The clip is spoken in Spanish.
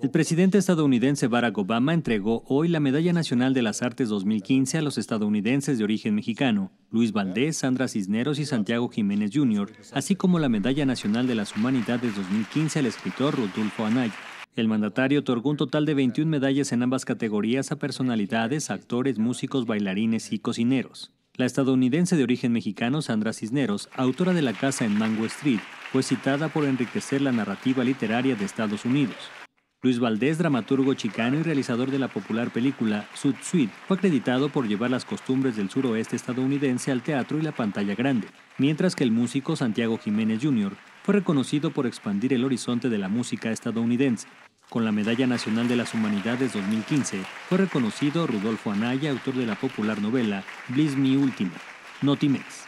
El presidente estadounidense Barack Obama entregó hoy la Medalla Nacional de las Artes 2015 a los estadounidenses de origen mexicano, Luis Valdés, Sandra Cisneros y Santiago Jiménez Jr., así como la Medalla Nacional de las Humanidades 2015 al escritor Rudolfo Anay. El mandatario otorgó un total de 21 medallas en ambas categorías a personalidades, actores, músicos, bailarines y cocineros. La estadounidense de origen mexicano Sandra Cisneros, autora de La Casa en Mango Street, fue citada por enriquecer la narrativa literaria de Estados Unidos. Luis Valdés, dramaturgo chicano y realizador de la popular película Sud Suite, fue acreditado por llevar las costumbres del suroeste estadounidense al teatro y la pantalla grande, mientras que el músico Santiago Jiménez Jr. fue reconocido por expandir el horizonte de la música estadounidense. Con la Medalla Nacional de las Humanidades 2015, fue reconocido Rudolfo Anaya, autor de la popular novela Bliss Mi Última, Notimex.